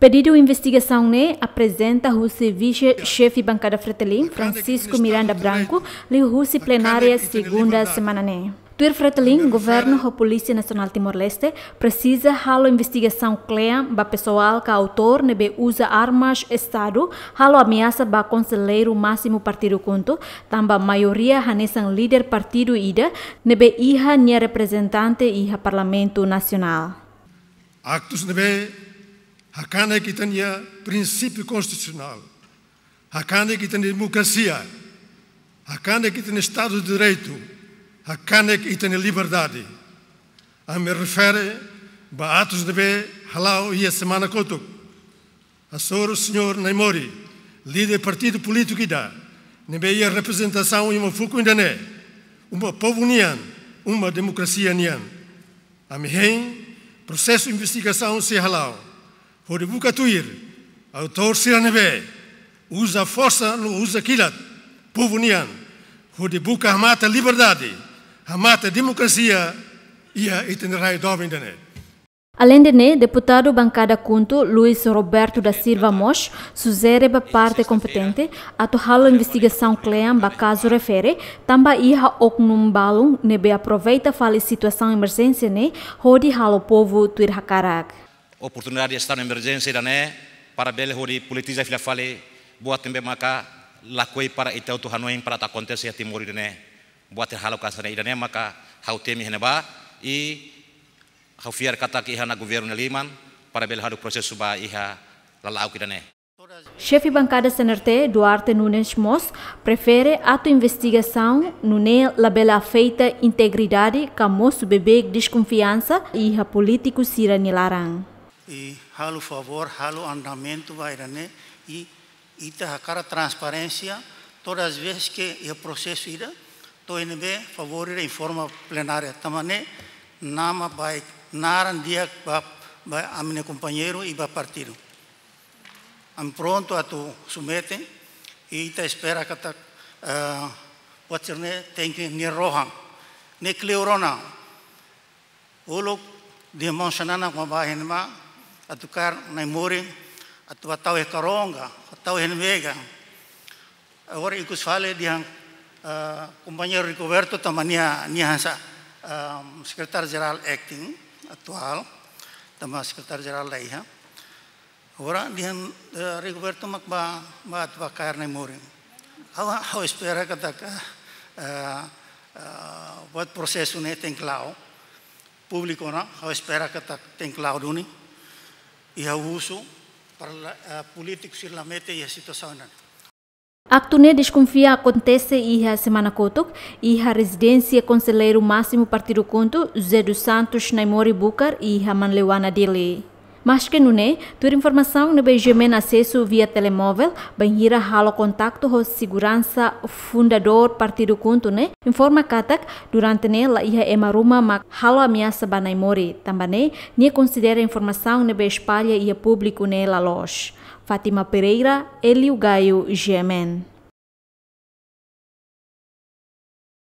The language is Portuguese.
Pedido investigação né apresenta Rússia vice-chefe bancada fratelli Francisco Miranda Branco, lhe Rússia plenária segunda semana né. Tuir Fretelin, governo da Polícia Nacional Timor-Leste, precisa halo investigação clean ba pessoal que autor nebe usa armas Estado, halo ameaça ba conselheiro máximo partido conto, tamba maioria hanesan líder partido ida, nebe iha nia representante iha parlamento nacional. Actos nebe a Cana que ni princípio constitucional. a Cana que ni democracia. a Cana que ni Estado de Direito. a Cana que ni liberdade. A me refere a atos de B, Halau e a Semana Kotuk. A senhor, senhor Naimori, líder partido político Ida, Nebeia a representação em uma foco ainda não uma povo nian, uma democracia nian. A me processo de investigação se Halau. Horibucatuir, autor Siranebe, usa força, usa povo liberdade, democracia e a Além de né, deputado bancada Cunto, Luiz Roberto da Silva Mosch, sugere a parte competente, a investigação clean ba caso refere, tamba iha ok num balão, nebe aproveita fale situação emergência né, hodi halo povo tuir hakarak oportunidade de estar na emergência irané para bele hori politiza fila fale buat tembe maka lakoi para itau tu hanoin para ta kontesi timur irané buat halau kasana irané maka hau temi heneba e hau fiar kata ki hana governo liman para bele hadu proses suba iha lalau irané Chefe bancada CNRT, Duarte Nunes Mos, prefere a tua investigação no NEL labela feita integridade, camos bebê desconfiança e a político Sirani Laran e halo favor, halo andamento, vai, né? E, ita tá cara transparência, todas as vezes que o processo ira, to NB favor ira informa plenária, tamane, nama vai, naran dia vai a minha companheiro e vai partido. Am pronto a tu sumete e ita espera que tá uh, pode ser né, tem que ne rohan, ne né, cleurona. Olo de mão com a barra atukar na muri atu e karonga e nvega agora ikus fale diang eh, uh, companheiro Ricoberto tamania nihansa um, eh, sekretar jeral acting atual tama sekretar geral laiha agora diang uh, eh, Ricoberto makba ma atu kair na muri awa awa espera kataka uh, uh, wat processo ne tenklau público na espera katak tengklau duni e ihahuso para a eh, política islamita e a situação Actune né desconfia acontece e semana cotok e residência conselheiro máximo partido conto Zé dos Santos Naimori Bucar e a Manlewana dele que é, ter informação no Benjamin acesso via telemóvel, banheira halo contacto com segurança fundador partido conto né? Informa katak durante ne la ia emaruma mak halo ameaça banai mori. Tambane, ne considera informação no espalha ia público nela la loja. Fátima Pereira, Eliu Gaio, Gemen.